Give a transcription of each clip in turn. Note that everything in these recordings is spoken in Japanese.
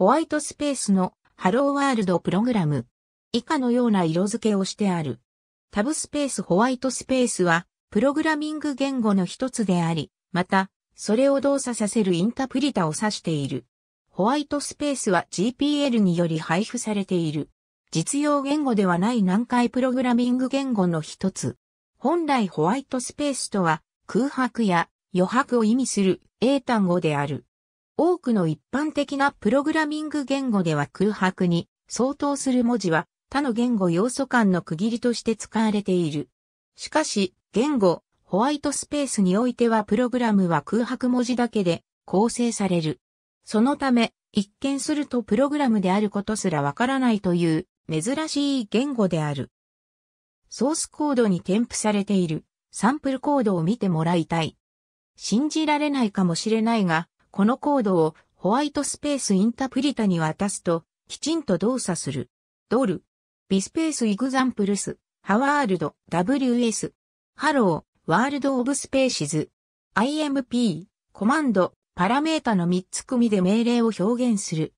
ホワイトスペースのハローワールドプログラム。以下のような色付けをしてある。タブスペースホワイトスペースは、プログラミング言語の一つであり、また、それを動作させるインタプリタを指している。ホワイトスペースは GPL により配布されている。実用言語ではない難解プログラミング言語の一つ。本来ホワイトスペースとは空白や余白を意味する英単語である。多くの一般的なプログラミング言語では空白に相当する文字は他の言語要素間の区切りとして使われている。しかし、言語、ホワイトスペースにおいてはプログラムは空白文字だけで構成される。そのため、一見するとプログラムであることすらわからないという珍しい言語である。ソースコードに添付されているサンプルコードを見てもらいたい。信じられないかもしれないが、このコードをホワイトスペースインタプリタに渡すと、きちんと動作する。ドル。ビスペースイグザンプルス。ハワールド。WS。ハロー。ワールドオブスペーシズ。IMP。コマンド。パラメータの3つ組で命令を表現する。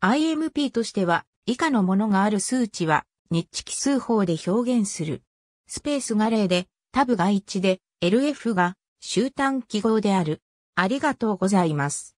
IMP としては、以下のものがある数値は、日記数法で表現する。スペースが0で、タブが1で、LF が終端記号である。ありがとうございます。